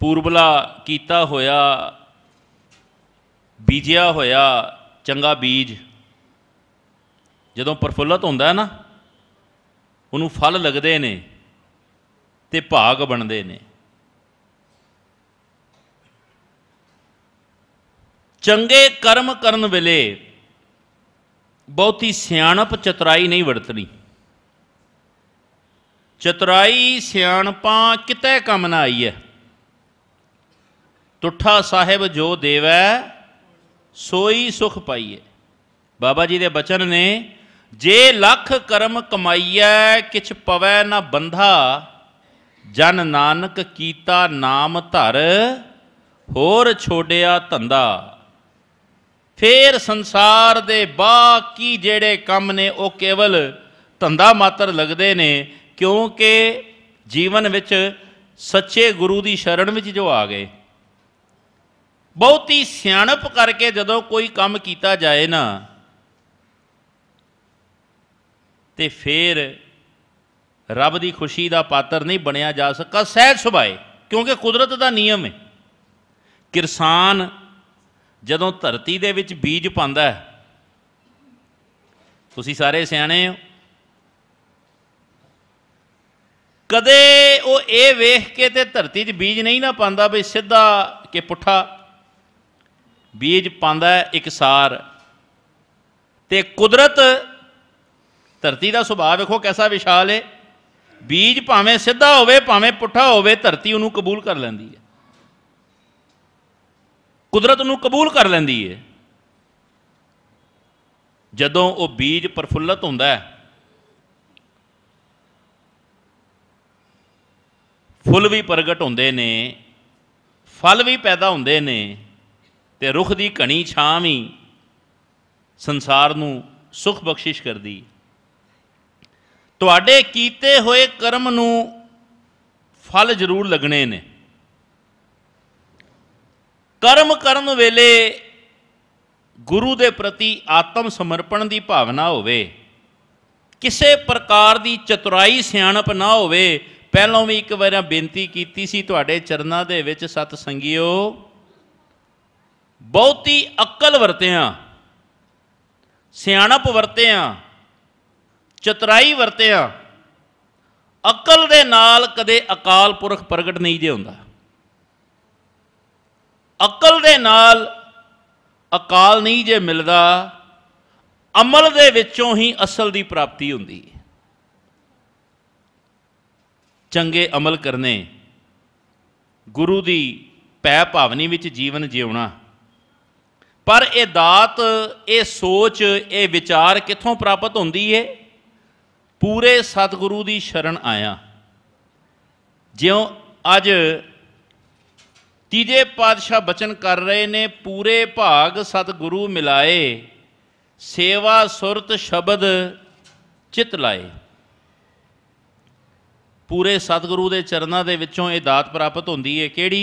ਪੂਰਬਲਾ ਕੀਤਾ ਹੋਇਆ ਬੀਜਿਆ ਹੋਇਆ ਚੰਗਾ ਬੀਜ ਜਦੋਂ ਪਰਫੁੱਲਤ ਹੁੰਦਾ ਹੈ ਨਾ ਉਹਨੂੰ ਫਲ ਲੱਗਦੇ ਨੇ ਤੇ ਭਾਗ ਬਣਦੇ ਨੇ ਚੰਗੇ ਕਰਮ ਕਰਨ ਵੇਲੇ ਬਹੁਤੀ ਸਿਆਣਪ ਚਤਰਾਈ ਨਹੀਂ ਵਰਤਣੀ ਚਤਰਾਈ ਸਿਆਣਪਾਂ ਕਿਤੇ ਕੰਮ ਨਾ ਆਈ ਹੈ ਤੁਠਾ ਸਾਹਿਬ ਜੋ ਦੇਵੈ ਸੋਈ ਸੁਖ ਪਾਈਏ ਬਾਬਾ ਜੀ ਦੇ ਬਚਨ ਨੇ ਜੇ ਲੱਖ ਕਰਮ ਕਮਾਈਐ ਕਿਛ ਪਵੈ ਨਾ ਬੰਧਾ ਜਨ ਨਾਨਕ ਕੀਤਾ ਨਾਮ ਧਰ ਹੋਰ ਛੋੜਿਆ ਧੰਦਾ ਫੇਰ ਸੰਸਾਰ ਦੇ ਬਾਕੀ ਜਿਹੜੇ ਕੰਮ ਨੇ ਉਹ ਕੇਵਲ ਧੰਦਾ ਮਾਤਰ ਲੱਗਦੇ ਨੇ ਕਿਉਂਕਿ ਜੀਵਨ ਵਿੱਚ ਸੱਚੇ ਗੁਰੂ ਦੀ ਸ਼ਰਣ ਵਿੱਚ ਜੋ ਆ ਗਏ ਬਹੁਤੀ ਸਿਆਣਪ ਕਰਕੇ ਜਦੋਂ ਕੋਈ ਕੰਮ ਕੀਤਾ ਜਾਏ ਨਾ ਤੇ ਫੇਰ ਰੱਬ ਦੀ ਖੁਸ਼ੀ ਦਾ ਪਾਤਰ ਨਹੀਂ ਬਣਿਆ ਜਾ ਸਕਦਾ ਸਹਿਜ ਸੁਭਾਏ ਕਿਉਂਕਿ ਕੁਦਰਤ ਦਾ ਨਿਯਮ ਹੈ ਕਿਰਸਾਨ ਜਦੋਂ ਧਰਤੀ ਦੇ ਵਿੱਚ ਬੀਜ ਪਾਉਂਦਾ ਹੈ ਤੁਸੀਂ ਸਾਰੇ ਸਿਆਣੇ ਹੋ ਕਦੇ ਉਹ ਇਹ ਵੇਖ ਕੇ ਤੇ ਧਰਤੀ 'ਚ ਬੀਜ ਨਹੀਂ ਨਾ ਪਾਉਂਦਾ ਬਈ ਸਿੱਧਾ ਕਿ ਪੁੱਠਾ ਬੀਜ ਪਾਉਂਦਾ ਇਕਸਾਰ ਤੇ ਕੁਦਰਤ ਧਰਤੀ ਦਾ ਸੁਭਾਅ ਵੇਖੋ ਕਿਹਦਾ ਵਿਸ਼ਾਲ ਹੈ ਬੀਜ ਭਾਵੇਂ ਸਿੱਧਾ ਹੋਵੇ ਭਾਵੇਂ ਪੁੱਠਾ ਹੋਵੇ ਧਰਤੀ ਉਹਨੂੰ ਕਬੂਲ ਕਰ ਲੈਂਦੀ ਹੈ ਕੁਦਰਤ ਨੂੰ ਕਬੂਲ ਕਰ ਲੈਂਦੀ ਹੈ ਜਦੋਂ ਉਹ ਬੀਜ ਪਰਫੁੱਲਤ ਹੁੰਦਾ ਹੈ ਫੁੱਲ ਵੀ ਪ੍ਰਗਟ ਹੁੰਦੇ ਨੇ ਫਲ ਵੀ ਪੈਦਾ ਹੁੰਦੇ ਨੇ ਤੇ ਰੁੱਖ ਦੀ ਘਣੀ ਛਾਂ ਵੀ ਸੰਸਾਰ ਨੂੰ ਸੁਖ ਬਖਸ਼ਿਸ਼ ਕਰਦੀ ਹੈ ਤੁਹਾਡੇ ਕੀਤੇ ਹੋਏ ਕਰਮ ਨੂੰ ਫਲ ਜ਼ਰੂਰ ਲੱਗਣੇ ਨੇ ਕਰਮ ਕਰਨ ਵੇਲੇ ਗੁਰੂ ਦੇ ਪ੍ਰਤੀ ਆਤਮ ਸਮਰਪਣ ਦੀ ਭਾਵਨਾ ਹੋਵੇ ਕਿਸੇ ਪ੍ਰਕਾਰ ਦੀ ਚਤੁਰਾਈ ਸਿਆਣਪ ਨਾ ਹੋਵੇ ਪਹਿਲਾਂ ਵੀ ਇੱਕ ਵਾਰ ਬੇਨਤੀ ਕੀਤੀ ਸੀ ਤੁਹਾਡੇ ਚਰਨਾਂ ਦੇ ਵਿੱਚ ਸਤ ਸੰਗਿਓ ਬਹੁਤੀ ਅਕਲ ਵਰਤਿਆਂ ਸਿਆਣਪ ਵਰਤਿਆਂ ਚਤਰਾਈ ਵਰਤਿਆ ਅਕਲ ਦੇ ਨਾਲ ਕਦੇ ਅਕਾਲ ਪੁਰਖ ਪ੍ਰਗਟ ਨਹੀਂ ਜੇ ਹੁੰਦਾ ਅਕਲ ਦੇ ਨਾਲ ਅਕਾਲ ਨਹੀਂ ਜੇ ਮਿਲਦਾ ਅਮਲ ਦੇ ਵਿੱਚੋਂ ਹੀ ਅਸਲ ਦੀ ਪ੍ਰਾਪਤੀ ਹੁੰਦੀ ਹੈ ਚੰਗੇ ਅਮਲ ਕਰਨੇ ਗੁਰੂ ਦੀ ਪੈ ਭਾਵਨੀ ਵਿੱਚ ਜੀਵਨ ਜਿਉਣਾ ਪਰ ਇਹ ਦਾਤ ਇਹ ਸੋਚ ਇਹ ਵਿਚਾਰ ਕਿੱਥੋਂ ਪ੍ਰਾਪਤ ਹੁੰਦੀ ਏ ਪੂਰੇ ਸਤਿਗੁਰੂ ਦੀ ਸ਼ਰਨ ਆਇਆ ਜਿਉਂ ਅੱਜ ਤੀਜੇ ਪਾਤਸ਼ਾਹ ਬਚਨ ਕਰ ਰਹੇ ਨੇ ਪੂਰੇ ਭਾਗ ਸਤਿਗੁਰੂ ਮਿਲਾਏ ਸੇਵਾ ਸੁਰਤ ਸ਼ਬਦ ਚਿਤ ਲਾਏ ਪੂਰੇ ਸਤਿਗੁਰੂ ਦੇ ਚਰਨਾਂ ਦੇ ਵਿੱਚੋਂ ਇਹ ਦਾਤ ਪ੍ਰਾਪਤ ਹੁੰਦੀ ਹੈ ਕਿਹੜੀ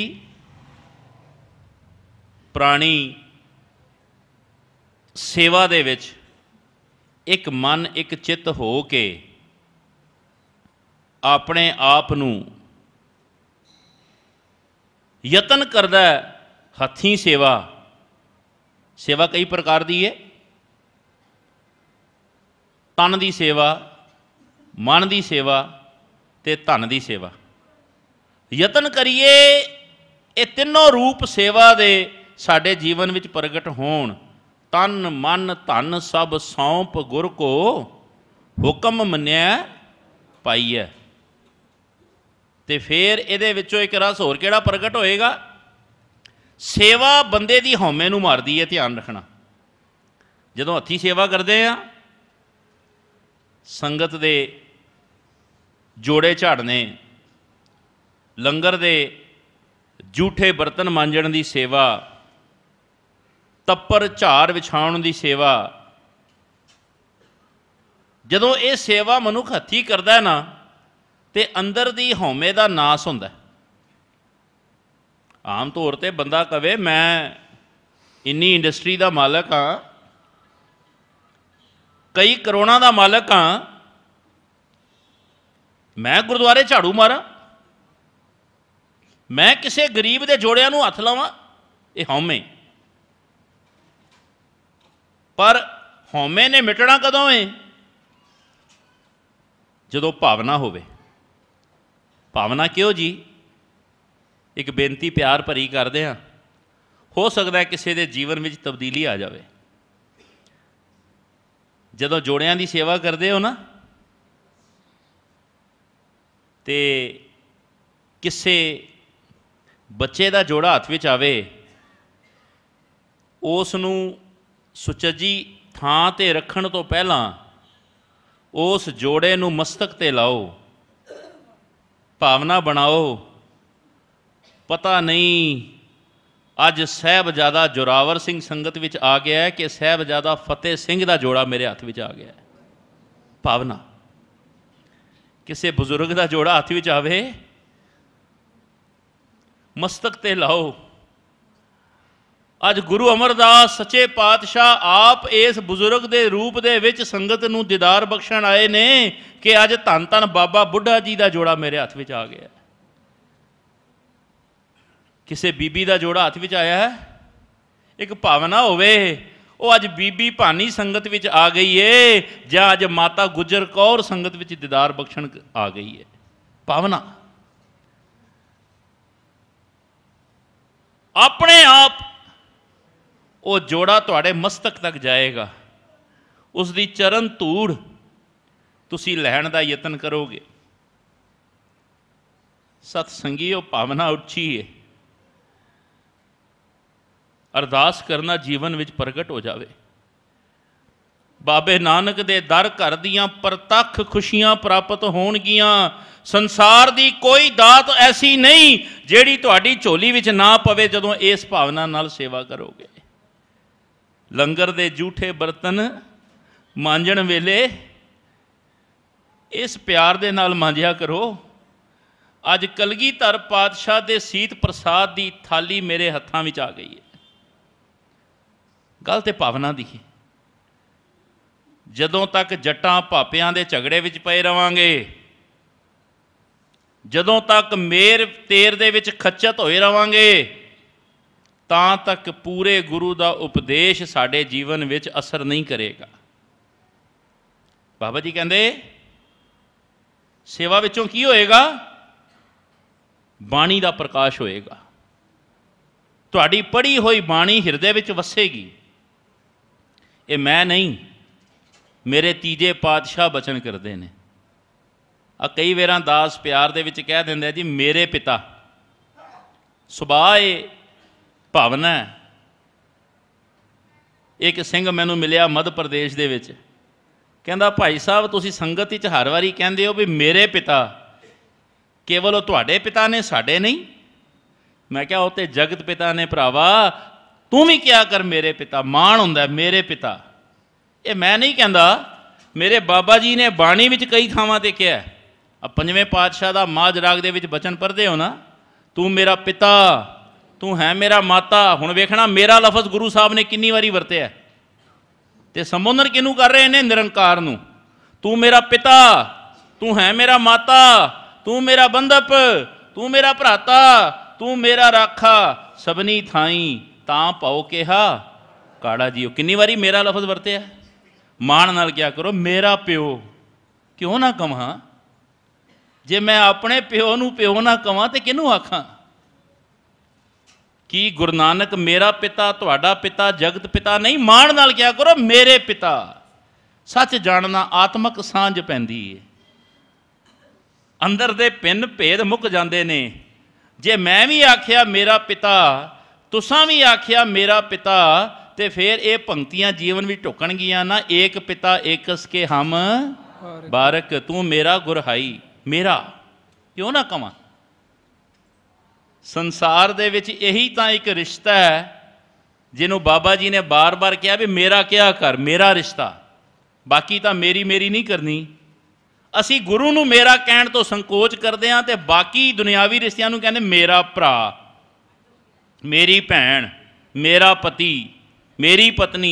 ਪ੍ਰਾਣੀ ਸੇਵਾ ਦੇ ਵਿੱਚ ਇੱਕ ਮਨ ਇੱਕ ਚਿੱਤ ਹੋ ਕੇ ਆਪਣੇ ਆਪ ਨੂੰ ਯਤਨ ਕਰਦਾ ਹੱਥੀਂ ਸੇਵਾ ਸੇਵਾ ਕਈ ਪ੍ਰਕਾਰ ਦੀ ਹੈ ਤਨ ਦੀ ਸੇਵਾ ਮਨ ਦੀ ਸੇਵਾ ਤੇ ਧਨ ਦੀ ਸੇਵਾ ਯਤਨ ਕਰੀਏ ਇਹ ਤਿੰਨੋਂ ਰੂਪ ਸੇਵਾ ਦੇ ਸਾਡੇ ਜੀਵਨ ਵਿੱਚ ਪ੍ਰਗਟ ਹੋਣ ਤਨ ਮਨ ਧਨ ਸਭ ਸੌਂਪ ਗੁਰ ਕੋ ਹੁਕਮ ਮੰਨਿਆ ਪਾਈਐ ਤੇ ਫਿਰ ਇਹਦੇ ਵਿੱਚੋਂ ਇੱਕ ਰਸ ਹੋਰ ਕਿਹੜਾ ਪ੍ਰਗਟ ਹੋਏਗਾ ਸੇਵਾ ਬੰਦੇ ਦੀ ਹਉਮੈ ਨੂੰ ਮਾਰਦੀ ਹੈ ਧਿਆਨ ਰੱਖਣਾ ਜਦੋਂ ਹੱਥੀ ਸੇਵਾ ਕਰਦੇ ਆ ਸੰਗਤ ਦੇ ਜੋੜੇ ਝਾੜਨੇ ਲੰਗਰ ਦੇ ਝੂਠੇ ਬਰਤਨ ਮਾਂਜਣ ਦੀ ਸੇਵਾ ਤੱਪਰ ਝਾਰ ਵਿਛਾਉਣ ਦੀ ਸੇਵਾ ਜਦੋਂ ਇਹ ਸੇਵਾ ਮਨੁੱਖ ਹੱਥੀ ਕਰਦਾ ਹੈ ਨਾ ਤੇ ਅੰਦਰ ਦੀ ਹਉਮੈ ਦਾ ਨਾਸ ਹੁੰਦਾ ਆਮ ਤੌਰ ਤੇ ਬੰਦਾ ਕਵੇ ਮੈਂ ਇੰਨੀ ਇੰਡਸਟਰੀ ਦਾ ਮਾਲਕ ਆ ਕਈ ਕਰੋੜਾਂ ਦਾ ਮਾਲਕ ਆ ਮੈਂ ਗੁਰਦੁਆਰੇ ਝਾੜੂ ਮਾਰਾਂ ਮੈਂ ਕਿਸੇ ਗਰੀਬ ਦੇ ਜੋੜਿਆਂ ਨੂੰ ਹੱਥ ਲਾਵਾਂ ਇਹ ਹਉਮੈ ਪਰ ਹਉਮੈ ਨੇ ਮਿਟਣਾ ਕਦੋਂ ਹੈ ਜਦੋਂ ਭਾਵਨਾ ਹੋਵੇ ਭਾਵਨਾ ਕਿਉਂ ਜੀ ਇੱਕ ਬੇਨਤੀ ਪਿਆਰ ਭਰੀ ਕਰਦੇ ਆ ਹੋ ਸਕਦਾ ਕਿਸੇ ਦੇ ਜੀਵਨ ਵਿੱਚ ਤਬਦੀਲੀ ਆ ਜਾਵੇ ਜਦੋਂ ਜੋੜਿਆਂ ਦੀ ਸੇਵਾ ਕਰਦੇ ਹੋ ਨਾ ਤੇ ਕਿਸੇ ਬੱਚੇ ਦਾ ਜੋੜਾ ਹੱਥ ਵਿੱਚ ਆਵੇ ਉਸ ਨੂੰ ਸੁਚੱਜੀ ਥਾਂ ਤੇ ਰੱਖਣ ਤੋਂ ਪਹਿਲਾਂ ਉਸ ਜੋੜੇ ਨੂੰ ਮਸਤਕ ਤੇ ਲਾਓ ਭਾਵਨਾ ਬਣਾਓ ਪਤਾ ਨਹੀਂ ਅੱਜ ਸਹਿਬਜ਼ਾਦਾ ਜੁਰਾਵਰ ਸਿੰਘ ਸੰਗਤ ਵਿੱਚ ਆ ਗਿਆ ਹੈ ਕਿ ਸਹਿਬਜ਼ਾਦਾ ਫਤਿਹ ਸਿੰਘ ਦਾ ਜੋੜਾ ਮੇਰੇ ਹੱਥ ਵਿੱਚ ਆ ਗਿਆ ਹੈ ਭਾਵਨਾ ਕਿਸੇ ਬਜ਼ੁਰਗ ਦਾ ਜੋੜਾ ਹੱਥ ਵਿੱਚ ਆਵੇ ਮਸਤਕ ਤੇ ਲਾਓ ਅੱਜ ਗੁਰੂ ਅਮਰਦਾਸ ਸੱਚੇ ਪਾਤਸ਼ਾਹ ਆਪ ਇਸ ਬਜ਼ੁਰਗ ਦੇ ਰੂਪ ਦੇ ਵਿੱਚ ਸੰਗਤ ਨੂੰ ਦੀਦਾਰ ਬਖਸ਼ਣ ਆਏ ਨੇ ਕਿ ਅੱਜ ਧੰਨ ਧੰਨ ਬਾਬਾ ਬੁੱਢਾ ਜੀ ਦਾ ਜੋੜਾ ਮੇਰੇ ਹੱਥ ਵਿੱਚ ਆ ਗਿਆ ਕਿਸੇ ਬੀਬੀ ਦਾ ਜੋੜਾ ਹੱਥ ਵਿੱਚ ਆਇਆ ਹੈ ਇੱਕ ਭਾਵਨਾ ਹੋਵੇ ਉਹ ਅੱਜ ਬੀਬੀ ਭਾਨੀ ਸੰਗਤ ਵਿੱਚ ਆ ਗਈ ਏ ਜਾਂ ਅੱਜ ਮਾਤਾ ਗੁਜਰ ਕੌਰ ਸੰਗਤ ਵਿੱਚ ਦੀਦਾਰ ਬਖਸ਼ਣ ਆ ਗਈ ਏ ਭਾਵਨਾ ਆਪਣੇ ਆਪ ਉਹ ਜੋੜਾ ਤੁਹਾਡੇ ਮਸਤਕ ਤੱਕ ਜਾਏਗਾ ਉਸ ਦੀ ਚਰਨ ਧੂੜ ਤੁਸੀਂ ਲੈਣ ਦਾ ਯਤਨ ਕਰੋਗੇ ਸਤ ਸੰਗੀ ਉਹ ਭਾਵਨਾ ਉੱਚੀ ਹੈ ਅਰਦਾਸ ਕਰਨਾ ਜੀਵਨ ਵਿੱਚ ਪ੍ਰਗਟ ਹੋ ਜਾਵੇ ਬਾਬੇ ਨਾਨਕ ਦੇ ਦਰ ਘਰ ਦੀਆਂ ਪ੍ਰਤੱਖ ਖੁਸ਼ੀਆਂ ਪ੍ਰਾਪਤ ਹੋਣਗੀਆਂ ਸੰਸਾਰ ਦੀ ਕੋਈ ਦਾਤ ਐਸੀ ਨਹੀਂ ਜਿਹੜੀ ਤੁਹਾਡੀ ਝੋਲੀ ਵਿੱਚ ਨਾ ਪਵੇ ਜਦੋਂ ਇਸ ਭਾਵਨਾ ਨਾਲ ਸੇਵਾ ਕਰੋਗੇ ਲੰਗਰ ਦੇ ਝੂਠੇ ਬਰਤਨ ਮਾਂਜਣ ਵੇਲੇ ਇਸ ਪਿਆਰ ਦੇ ਨਾਲ ਮਾਂਜਿਆ ਕਰੋ ਅੱਜ ਕਲਗੀਧਰ ਪਾਤਸ਼ਾਹ ਦੇ ਸੀਤ ਪ੍ਰਸਾਦ ਦੀ ਥਾਲੀ ਮੇਰੇ ਹੱਥਾਂ ਵਿੱਚ ਆ ਗਈ ਹੈ ਗੱਲ ਤੇ ਭਾਵਨਾ ਦੀ ਹੈ ਜਦੋਂ ਤੱਕ ਜੱਟਾਂ ਭਾਪਿਆਂ ਦੇ ਝਗੜੇ ਵਿੱਚ ਪਏ ਰਵਾਂਗੇ ਜਦੋਂ ਤੱਕ ਮੇਰ ਤੇਰ ਦੇ ਵਿੱਚ ਖੱਚਤ ਹੋਏ ਰਵਾਂਗੇ ਤਾਂ ਤੱਕ ਪੂਰੇ ਗੁਰੂ ਦਾ ਉਪਦੇਸ਼ ਸਾਡੇ ਜੀਵਨ ਵਿੱਚ ਅਸਰ ਨਹੀਂ ਕਰੇਗਾ ਬਾਬਾ ਜੀ ਕਹਿੰਦੇ ਸੇਵਾ ਵਿੱਚੋਂ ਕੀ ਹੋਏਗਾ ਬਾਣੀ ਦਾ ਪ੍ਰਕਾਸ਼ ਹੋਏਗਾ ਤੁਹਾਡੀ ਪੜ੍ਹੀ ਹੋਈ ਬਾਣੀ ਹਿਰਦੇ ਵਿੱਚ ਵਸੇਗੀ ਇਹ ਮੈਂ ਨਹੀਂ ਮੇਰੇ ਤੀਜੇ ਪਾਤਸ਼ਾਹ ਬਚਨ ਕਰਦੇ ਨੇ ਆ ਕਈ ਵੇਰਾਂ ਦਾਸ ਪਿਆਰ ਦੇ ਵਿੱਚ ਕਹਿ ਦਿੰਦੇ ਆ ਜੀ ਮੇਰੇ ਪਿਤਾ ਸੁਭਾਏ ਭਾਵਨਾ ਇੱਕ ਸਿੰਘ ਮੈਨੂੰ ਮਿਲਿਆ ਮੱਧ ਪ੍ਰਦੇਸ਼ ਦੇ ਵਿੱਚ ਕਹਿੰਦਾ ਭਾਈ ਸਾਹਿਬ ਤੁਸੀਂ ਸੰਗਤ ਵਿੱਚ ਹਰ ਵਾਰੀ ਕਹਿੰਦੇ ਹੋ ਵੀ ਮੇਰੇ ਪਿਤਾ ਕੇਵਲ ਉਹ ਤੁਹਾਡੇ ਪਿਤਾ ਨੇ ਸਾਡੇ ਨਹੀਂ ਮੈਂ ਕਿਹਾ ਉਹ ਤੇ ਜਗਤ ਪਿਤਾ ਨੇ ਭਰਾਵਾ ਤੂੰ ਵੀ ਕਿਹਾ ਕਰ ਮੇਰੇ ਪਿਤਾ ਮਾਣ ਹੁੰਦਾ ਮੇਰੇ ਪਿਤਾ ਇਹ ਮੈਂ ਨਹੀਂ ਕਹਿੰਦਾ ਮੇਰੇ ਬਾਬਾ ਜੀ ਨੇ ਬਾਣੀ ਵਿੱਚ ਕਈ ਥਾਵਾਂ ਤੇ ਕਿਹਾ ਆ ਪੰਜਵੇਂ ਪਾਤਸ਼ਾਹ ਦਾ ਮਾਜ ਰਾਗ ਦੇ ਵਿੱਚ ਬਚਨ ਪੜਦੇ ਹੋ ਨਾ ਤੂੰ ਮੇਰਾ ਪਿਤਾ ਤੂੰ ਹੈ ਮੇਰਾ ਮਾਤਾ ਹੁਣ ਵੇਖਣਾ ਮੇਰਾ ਲਫ਼ਜ਼ ਗੁਰੂ ਸਾਹਿਬ ਨੇ ਕਿੰਨੀ ਵਾਰੀ ਵਰਤਿਆ ਤੇ ਸੰਬੋਧਨ ਕਿਨੂੰ ਕਰ ਰਹੇ ਨੇ ਨਿਰੰਕਾਰ ਨੂੰ ਤੂੰ ਮੇਰਾ ਪਿਤਾ ਤੂੰ ਹੈ ਮੇਰਾ ਮਾਤਾ ਤੂੰ ਮੇਰਾ ਬੰਦਪ ਤੂੰ ਮੇਰਾ ਭਰਾਤਾ ਤੂੰ ਮੇਰਾ ਰਾਖਾ ਸਭਨੀ ਥਾਈ ਤਾਂ ਪਾਉ ਕਿਹਾ ਕਾੜਾ ਜੀਓ ਕਿੰਨੀ ਵਾਰੀ ਮੇਰਾ ਲਫ਼ਜ਼ ਵਰਤਿਆ ਮਾਣ ਨਾਲ ਕਿਆ ਕਰੋ ਮੇਰਾ ਪਿਓ ਕਿਉਂ ਨਾ ਕਵਾਂ ਜੇ ਮੈਂ ਆਪਣੇ ਪਿਓ ਨੂੰ ਪਿਓ ਨਾ ਕਵਾਂ ਤੇ ਕਿਹਨੂੰ ਆਖਾਂ ਕਿ ਗੁਰੂ ਨਾਨਕ ਮੇਰਾ ਪਿਤਾ ਤੁਹਾਡਾ ਪਿਤਾ ਜਗਤ ਪਿਤਾ ਨਹੀਂ ਮਾਣ ਨਾਲ ਕਿਹਾ ਕਰੋ ਮੇਰੇ ਪਿਤਾ ਸੱਚ ਜਾਣਨਾ ਆਤਮਕ ਸਾਂਝ ਪੈਂਦੀ ਏ ਅੰਦਰ ਦੇ ਪਿੰਨ ਭੇਦ ਮੁੱਕ ਜਾਂਦੇ ਨੇ ਜੇ ਮੈਂ ਵੀ ਆਖਿਆ ਮੇਰਾ ਪਿਤਾ ਤੁਸਾਂ ਵੀ ਆਖਿਆ ਮੇਰਾ ਪਿਤਾ ਤੇ ਫਿਰ ਇਹ ਪੰਕਤੀਆਂ ਜੀਵਨ ਵਿੱਚ ਗਿਆ ਨਾ ਏਕ ਪਿਤਾ ਏਕਸ ਕੇ ਹਮ ਬਾਰਕ ਤੂੰ ਮੇਰਾ ਗੁਰਹਾਈ ਮੇਰਾ ਕਿਉਂ ਨਾ ਕਵਾਂ ਸੰਸਾਰ ਦੇ ਵਿੱਚ ਇਹੀ ਤਾਂ ਇੱਕ ਰਿਸ਼ਤਾ ਹੈ ਜਿਹਨੂੰ ਬਾਬਾ ਜੀ ਨੇ ਬਾਰ-ਬਾਰ ਕਿਹਾ ਵੀ ਮੇਰਾ ਕਿਹਾ ਕਰ ਮੇਰਾ ਰਿਸ਼ਤਾ ਬਾਕੀ ਤਾਂ ਮੇਰੀ ਮੇਰੀ ਨਹੀਂ ਕਰਨੀ ਅਸੀਂ ਗੁਰੂ ਨੂੰ ਮੇਰਾ ਕਹਿਣ ਤੋਂ ਸੰਕੋਚ ਕਰਦੇ ਹਾਂ ਤੇ ਬਾਕੀ ਦੁਨਿਆਵੀ ਰਿਸ਼ਤਿਆਂ ਨੂੰ ਕਹਿੰਦੇ ਮੇਰਾ ਭਰਾ ਮੇਰੀ ਭੈਣ ਮੇਰਾ ਪਤੀ ਮੇਰੀ ਪਤਨੀ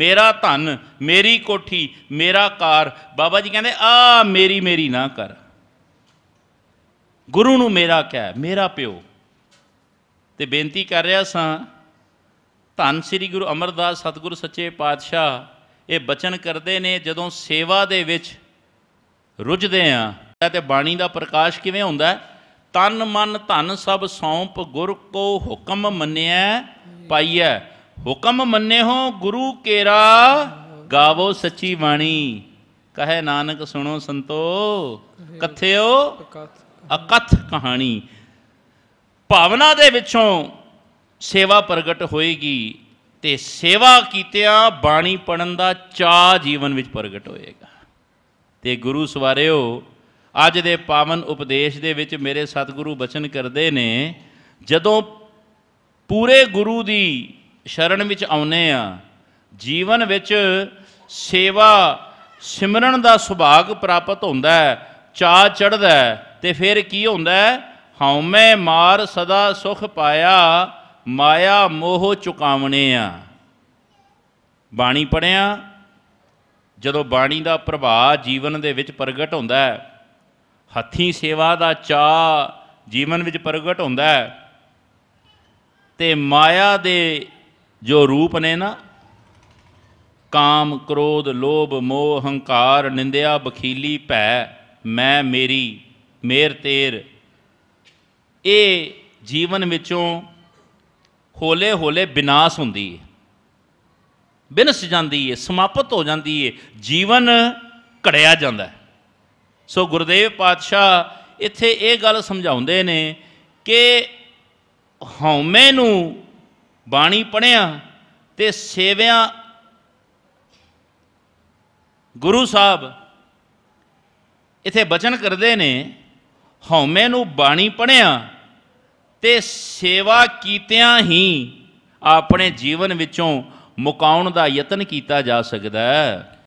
ਮੇਰਾ ਧਨ ਮੇਰੀ ਕੋਠੀ ਮੇਰਾ ਕਾਰ ਬਾਬਾ ਜੀ ਕਹਿੰਦੇ ਆ ਮੇਰੀ ਮੇਰੀ ਨਾ ਕਰ ਗੁਰੂ ਨੂੰ ਮੇਰਾ ਕਹਿ ਮੇਰਾ ਪਿਓ ਤੇ ਬੇਨਤੀ ਕਰ ਰਿਹਾ ਸਾਂ ਧੰਨ ਸ੍ਰੀ ਗੁਰੂ ਅਮਰਦਾਸ ਸਤਿਗੁਰ ਸੱਚੇ ਪਾਤਸ਼ਾਹ ਇਹ ਬਚਨ ਕਰਦੇ ਨੇ ਜਦੋਂ ਸੇਵਾ ਦੇ ਵਿੱਚ ਰੁੱਝਦੇ ਆ ਤੇ ਬਾਣੀ ਦਾ ਪ੍ਰਕਾਸ਼ ਕਿਵੇਂ ਹੁੰਦਾ ਤਨ ਮਨ ਧਨ ਸਭ ਸੌਂਪ ਗੁਰ ਕੋ ਹੁਕਮ ਮੰਨਿਆ ਪਾਈਐ ਹੁਕਮ ਮੰਨੇ ਹੋ ਗੁਰੂ ਕੇਰਾ ਗਾਵੋ ਸੱਚੀ ਬਾਣੀ ਕਹੇ ਨਾਨਕ ਸੁਣੋ ਸੰਤੋ ਕਥਿਓ ਅਕਥ ਕਹਾਣੀ ਭਾਵਨਾ ਦੇ ਵਿੱਚੋਂ ਸੇਵਾ ਪ੍ਰਗਟ ਹੋਏਗੀ ਤੇ ਸੇਵਾ ਕੀਤਿਆਂ ਬਾਣੀ ਪੜਨ ਦਾ ਚਾਹ ਜੀਵਨ ਵਿੱਚ ਪ੍ਰਗਟ ਹੋਏਗਾ ਤੇ ਗੁਰੂ ਸਵਾਰਿਓ ਅੱਜ ਦੇ ਪਾਵਨ ਉਪਦੇਸ਼ ਦੇ ਵਿੱਚ ਮੇਰੇ ਸਤਿਗੁਰੂ ਬਚਨ ਕਰਦੇ ਨੇ ਜਦੋਂ ਪੂਰੇ ਗੁਰੂ ਦੀ ਸ਼ਰਨ ਵਿੱਚ ਆਉਨੇ ਆ ਜੀਵਨ ਵਿੱਚ ਸੇਵਾ ਸਿਮਰਨ ਦਾ ਸੁਭਾਗ ਪ੍ਰਾਪਤ ਹੁੰਦਾ ਹੈ ਚਾਹ ਚੜਦਾ ਹੈ ਤੇ ਫਿਰ ਕੀ ਹੁੰਦਾ ਹੈ ਹਉਮੈ ਮਾਰ ਸਦਾ ਸੁਖ ਪਾਇਆ ਮਾਇਆ ਮੋਹ ਚੁਕਾਵਣੇ ਆ ਬਾਣੀ ਪੜਿਆ ਜਦੋਂ ਬਾਣੀ ਦਾ ਪ੍ਰਭਾਵ ਜੀਵਨ ਦੇ ਵਿੱਚ ਪ੍ਰਗਟ ਹੁੰਦਾ ਹੈ ਹੱਥੀ ਸੇਵਾ ਦਾ ਚਾ ਜੀਵਨ ਵਿੱਚ ਪ੍ਰਗਟ ਹੁੰਦਾ ਹੈ ਤੇ ਮਾਇਆ ਦੇ ਜੋ ਰੂਪ ਨੇ ਨਾ ਕਾਮ ਕ੍ਰੋਧ ਲੋਭ ਮੋਹ ਹੰਕਾਰ ਨਿੰਦਿਆ ਬਖੀਲੀ ਭੈ ਮੈਂ ਮੇਰੀ ਮੇਰ ਤੇਰ ਇਹ ਜੀਵਨ ਵਿੱਚੋਂ ਹੌਲੇ ਹੌਲੇ ਬినాਸ ਹੁੰਦੀ ਹੈ ਬਿਨਸ ਜਾਂਦੀ ਹੈ ਸਮਾਪਤ ਹੋ ਜਾਂਦੀ ਹੈ ਜੀਵਨ ਘੜਿਆ ਜਾਂਦਾ ਸੋ ਗੁਰਦੇਵ ਪਾਤਸ਼ਾਹ ਇੱਥੇ ਇਹ ਗੱਲ ਸਮਝਾਉਂਦੇ ਨੇ ਕਿ ਹਉਮੈ ਨੂੰ ਬਾਣੀ ਪੜਿਆ ਤੇ ਸੇਵਿਆਂ ਗੁਰੂ ਸਾਹਿਬ ਇਥੇ ਬਚਨ ਕਰਦੇ ਨੇ ਹਉਮੈ ਨੂੰ ਬਾਣੀ ਪੜਿਆ ਤੇ ਸੇਵਾ ਕੀਤਿਆਂ ਹੀ ਆਪਣੇ ਜੀਵਨ ਵਿੱਚੋਂ ਮੁਕਾਉਣ ਦਾ ਯਤਨ ਕੀਤਾ ਜਾ ਸਕਦਾ ਹੈ